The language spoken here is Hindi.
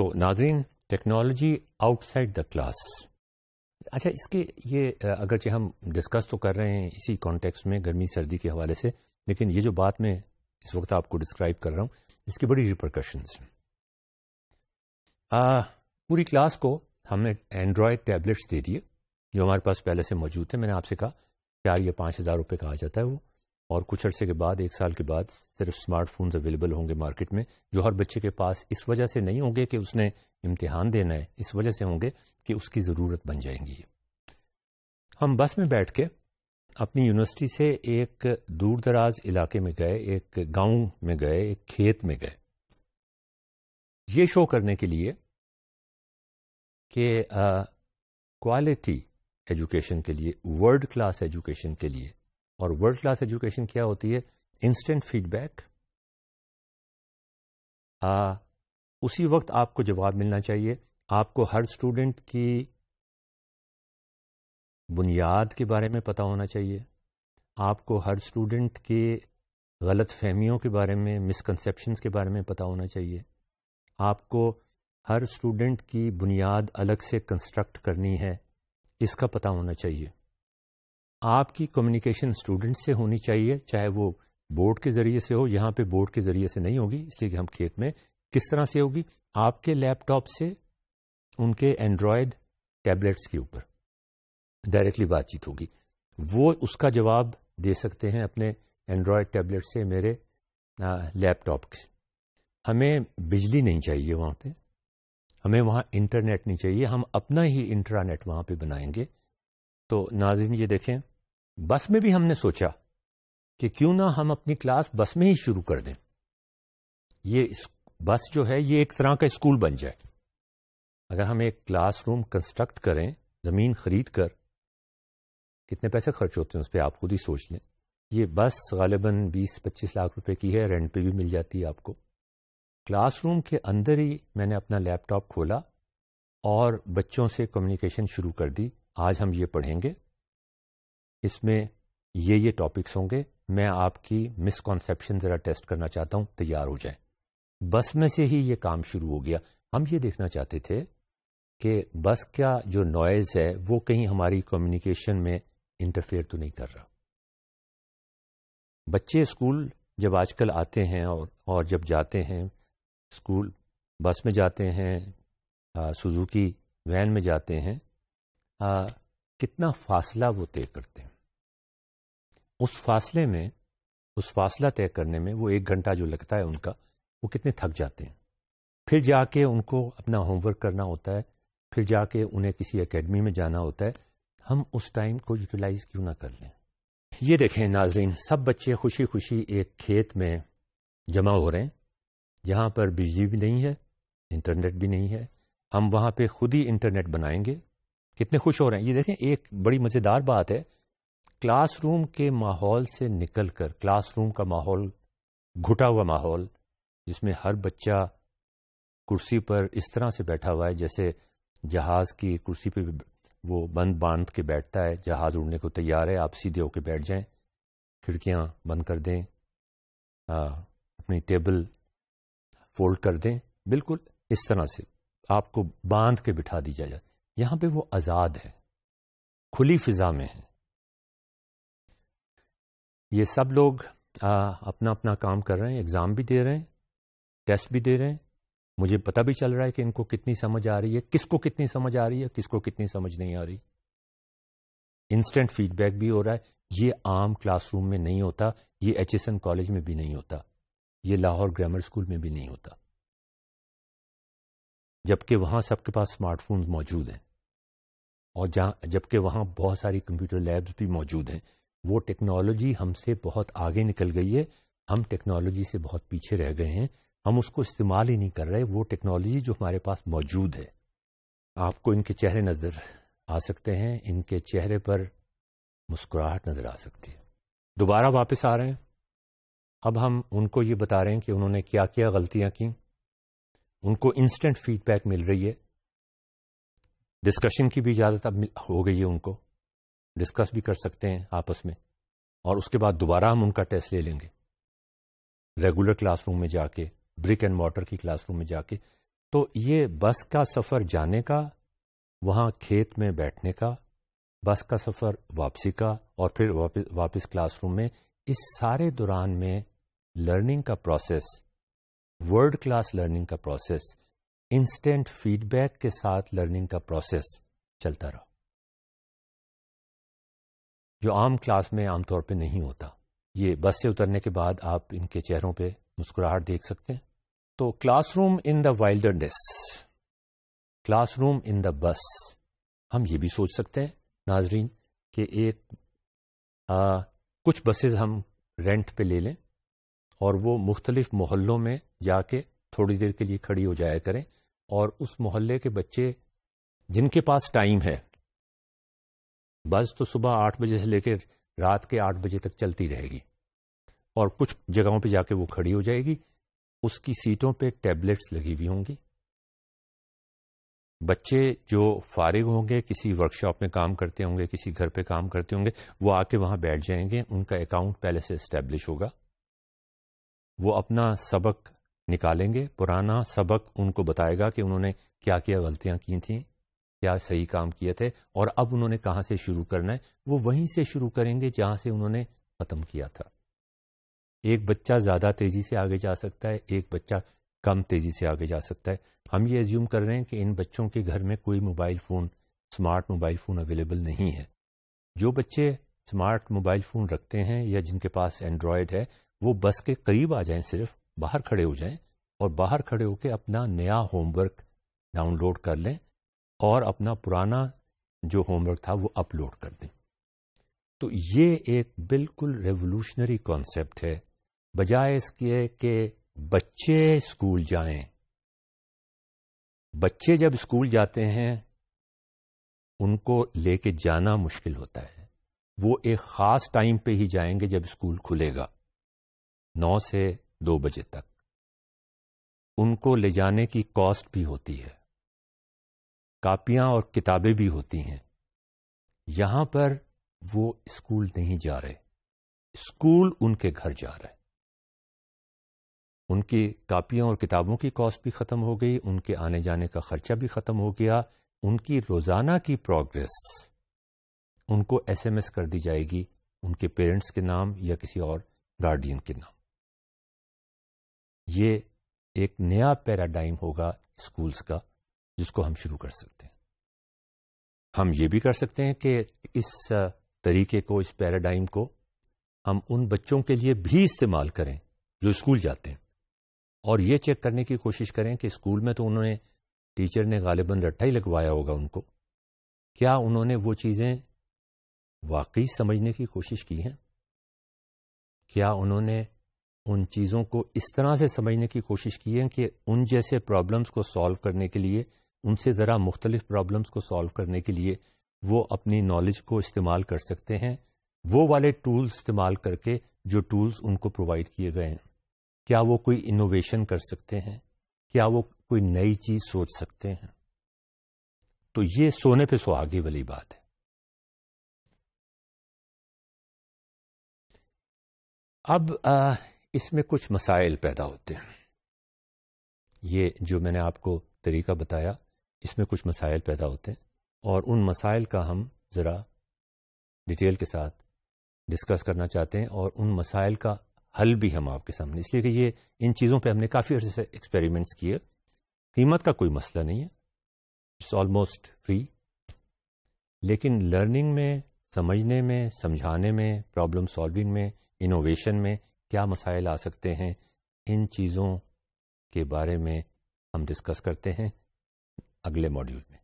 तो नाजरीन टेक्नोलॉजी आउटसाइड द क्लास अच्छा इसके ये अगरचे हम डिस्कस तो कर रहे हैं इसी कॉन्टेक्स्ट में गर्मी सर्दी के हवाले से लेकिन ये जो बात मैं इस वक्त आपको डिस्क्राइब कर रहा हूँ इसकी बड़ी रिप्रकशंस पूरी क्लास को हमने एंड्रॉयड टैबलेट्स दे दिए जो हमारे पास पहले से मौजूद थे मैंने आपसे कहा चार या पाँच हज़ार रुपये का आ जाता है वो और कुछ अर्से के बाद एक साल के बाद सिर्फ स्मार्टफोन्स अवेलेबल होंगे मार्केट में जो हर बच्चे के पास इस वजह से नहीं होंगे कि उसने इम्तिहान देना है इस वजह से होंगे कि उसकी ज़रूरत बन जाएंगी हम बस में बैठ के अपनी यूनिवर्सिटी से एक दूर दराज इलाके में गए एक गांव में गए एक खेत में गए ये शो करने के लिए कि क्वालिटी एजुकेशन के लिए वर्ल्ड क्लास एजुकेशन के लिए और वर्ल्ड क्लास एजुकेशन क्या होती है इंस्टेंट फीडबैक आ, उसी वक्त आपको जवाब मिलना चाहिए आपको हर स्टूडेंट की बुनियाद के बारे में पता होना चाहिए आपको हर स्टूडेंट के गलत फहमियों के बारे में मिसकनसेप्शंस के बारे में पता होना चाहिए आपको हर स्टूडेंट की बुनियाद अलग से कंस्ट्रक्ट करनी है इसका पता होना चाहिए आपकी कम्युनिकेशन स्टूडेंट से होनी चाहिए चाहे वो बोर्ड के जरिए से हो यहाँ पे बोर्ड के जरिए से नहीं होगी इसलिए कि हम खेत में किस तरह से होगी आपके लैपटॉप से उनके एंड्रॉयड टैबलेट्स के ऊपर डायरेक्टली बातचीत होगी वो उसका जवाब दे सकते हैं अपने एंड्रॉयड टैबलेट से मेरे लैपटॉप हमें बिजली नहीं चाहिए वहाँ पे हमें वहाँ इंटरनेट नहीं चाहिए हम अपना ही इंट्रानेट वहाँ पे बनाएंगे तो नाजिन ये देखें बस में भी हमने सोचा कि क्यों ना हम अपनी क्लास बस में ही शुरू कर दें ये बस जो है ये एक तरह का स्कूल बन जाए अगर हम एक क्लासरूम कंस्ट्रक्ट करें ज़मीन खरीद कर कितने पैसे खर्च होते हैं उस पर आप खुद ही सोच लें ये बस गालिबा बीस पच्चीस लाख रुपए की है रेंट पे भी मिल जाती है आपको क्लासरूम के अंदर ही मैंने अपना लैपटॉप खोला और बच्चों से कम्युनिकेशन शुरू कर दी आज हम ये पढ़ेंगे इसमें ये ये टॉपिक्स होंगे मैं आपकी मिसकॉन्सेप्शन जरा टेस्ट करना चाहता हूं तैयार हो जाए बस में से ही ये काम शुरू हो गया हम ये देखना चाहते थे कि बस का जो नॉइज है वो कहीं हमारी कम्युनिकेशन में इंटरफेयर तो नहीं कर रहा बच्चे स्कूल जब आजकल आते हैं और और जब जाते हैं स्कूल बस में जाते हैं आ, सुजुकी वैन में जाते हैं आ, कितना फासला वो तय करते हैं उस फासले में उस फासला तय करने में वो एक घंटा जो लगता है उनका वो कितने थक जाते हैं फिर जाके उनको अपना होमवर्क करना होता है फिर जाके उन्हें किसी एकेडमी में जाना होता है हम उस टाइम को यूटिलाइज क्यों ना कर लें ये देखें नाजरीन सब बच्चे खुशी खुशी एक खेत में जमा हो रहे हैं जहाँ पर बिजली भी नहीं है इंटरनेट भी नहीं है हम वहाँ पर खुद ही इंटरनेट बनाएंगे कितने खुश हो रहे हैं ये देखें एक बड़ी मज़ेदार बात है क्लासरूम के माहौल से निकलकर क्लासरूम का माहौल घुटा हुआ माहौल जिसमें हर बच्चा कुर्सी पर इस तरह से बैठा हुआ है जैसे जहाज की कुर्सी पे वो बंद बांध के बैठता है जहाज उड़ने को तैयार है आप सीधे होके बैठ जाएं खिड़कियां बंद कर दें आ, अपनी टेबल फोल्ड कर दें बिल्कुल इस तरह से आपको बांध के बिठा दी जाए यहाँ पे वो आज़ाद है खुली फिजा में है ये सब लोग आ, अपना अपना काम कर रहे हैं एग्ज़ाम भी दे रहे हैं टेस्ट भी दे रहे हैं मुझे पता भी चल रहा है कि इनको कितनी समझ आ रही है किसको कितनी समझ आ रही है किसको कितनी समझ नहीं आ रही इंस्टेंट फीडबैक भी हो रहा है ये आम क्लासरूम में नहीं होता ये एच कॉलेज में भी नहीं होता ये लाहौर ग्रामर स्कूल में भी नहीं होता जबकि वहाँ सबके पास स्मार्टफोन मौजूद हैं और जहाँ जबकि वहाँ बहुत सारी कंप्यूटर लैब्स भी मौजूद हैं वो टेक्नोलॉजी हमसे बहुत आगे निकल गई है हम टेक्नोलॉजी से बहुत पीछे रह गए हैं हम उसको इस्तेमाल ही नहीं कर रहे वो टेक्नोलॉजी जो हमारे पास मौजूद है आपको इनके चेहरे नज़र आ सकते हैं इनके चेहरे पर मुस्कुराहट नज़र आ सकती है दोबारा वापस आ रहे हैं अब हम उनको ये बता रहे हैं कि उन्होंने क्या क्या गलतियां की उनको इंस्टेंट फीडबैक मिल रही है डिस्कशन की भी इजाज़त अब हो गई है उनको डिस्कस भी कर सकते हैं आपस में और उसके बाद दोबारा हम उनका टेस्ट ले लेंगे रेगुलर क्लासरूम में जाके ब्रिक एंड मॉटर की क्लासरूम में जाके तो ये बस का सफ़र जाने का वहाँ खेत में बैठने का बस का सफ़र वापसी का और फिर वापस वापस क्लासरूम में इस सारे दौरान में लर्निंग का प्रोसेस वर्ल्ड क्लास लर्निंग का प्रोसेस इंस्टेंट फीडबैक के साथ लर्निंग का प्रोसेस चलता रहा जो आम क्लास में आमतौर पर नहीं होता ये बस से उतरने के बाद आप इनके चेहरों पे मुस्कुराहट देख सकते हैं तो classroom in the wildness classroom in the bus हम ये भी सोच सकते हैं नाजरीन कि एक आ, कुछ बसेस हम रेंट पे ले लें और वो मुख्तलिफ मोहल्लों में जाके थोड़ी देर के लिए खड़ी हो जाया करें और उस मोहल्ले के बच्चे जिनके पास टाइम है बस तो सुबह आठ बजे से लेकर रात के आठ बजे तक चलती रहेगी और कुछ जगहों पे जाके वो खड़ी हो जाएगी उसकी सीटों पे टैबलेट्स लगी हुई होंगी बच्चे जो फारिग होंगे किसी वर्कशॉप में काम करते होंगे किसी घर पे काम करते होंगे वो आके वहां बैठ जाएंगे उनका अकाउंट पहले से इस्टेब्लिश होगा वो अपना सबक निकालेंगे पुराना सबक उनको बताएगा कि उन्होंने क्या क्या गलतियां की थी क्या सही काम किए थे और अब उन्होंने कहा से शुरू करना है वो वहीं से शुरू करेंगे जहां से उन्होंने ख़त्म किया था एक बच्चा ज़्यादा तेज़ी से आगे जा सकता है एक बच्चा कम तेज़ी से आगे जा सकता है हम ये एज्यूम कर रहे हैं कि इन बच्चों के घर में कोई mobile phone smart mobile phone available नहीं है जो बच्चे स्मार्ट मोबाइल फ़ोन रखते हैं या जिनके पास एंड्रॉयड है वो बस के करीब आ जाएं सिर्फ बाहर खड़े हो जाएं और बाहर खड़े होकर अपना नया होमवर्क डाउनलोड कर लें और अपना पुराना जो होमवर्क था वो अपलोड कर दें तो ये एक बिल्कुल रेवोल्यूशनरी कॉन्सेप्ट है बजाय इसके कि बच्चे स्कूल जाएं बच्चे जब स्कूल जाते हैं उनको लेके जाना मुश्किल होता है वो एक ख़ास टाइम पे ही जाएंगे जब स्कूल खुलेगा नौ से दो बजे तक उनको ले जाने की कॉस्ट भी होती है कापियां और किताबें भी होती हैं यहां पर वो स्कूल नहीं जा रहे स्कूल उनके घर जा रहा है उनकी कापियों और किताबों की कॉस्ट भी खत्म हो गई उनके आने जाने का खर्चा भी खत्म हो गया उनकी रोजाना की प्रोग्रेस उनको एसएमएस कर दी जाएगी उनके पेरेंट्स के नाम या किसी और गार्डियन के नाम ये एक नया पैराडाइम होगा स्कूल्स का जिसको हम शुरू कर सकते हैं हम ये भी कर सकते हैं कि इस तरीके को इस पैराडाइम को हम उन बच्चों के लिए भी इस्तेमाल करें जो स्कूल जाते हैं और ये चेक करने की कोशिश करें कि स्कूल में तो उन्होंने टीचर ने गालिबा रट्ठा ही लगवाया होगा उनको क्या उन्होंने वो चीज़ें वाकई समझने की कोशिश की है क्या उन्होंने उन चीज़ों को इस तरह से समझने की कोशिश की है कि उन जैसे प्रॉब्लम्स को सॉल्व करने के लिए उनसे ज़रा मुख्तलिफ प्रॉब्लम्स को सॉल्व करने के लिए वो अपनी नॉलेज को इस्तेमाल कर सकते हैं वो वाले टूल इस्तेमाल करके जो टूल्स उनको प्रोवाइड किए गए हैं क्या वो कोई इनोवेशन कर सकते हैं क्या वो कोई नई चीज सोच सकते हैं तो ये सोने पे सुहागी वाली बात है अब आ, इसमें कुछ मसाइल पैदा होते हैं ये जो मैंने आपको तरीका बताया इसमें कुछ मसाइल पैदा होते हैं और उन मसाइल का हम ज़रा डिटेल के साथ डिस्कस करना चाहते हैं और उन मसाइल का हल भी हम आपके सामने इसलिए कि ये इन चीज़ों पे हमने काफ़ी अर्से से एक्सपेरिमेंट्स किए कीमत का कोई मसला नहीं है इट्स ऑलमोस्ट फ्री लेकिन लर्निंग में समझने में समझाने में प्रॉब्लम सॉल्विंग में इनोवेशन में क्या मसाइल आ सकते हैं इन चीज़ों के बारे में हम डिस्कस करते हैं अगले मॉड्यूल में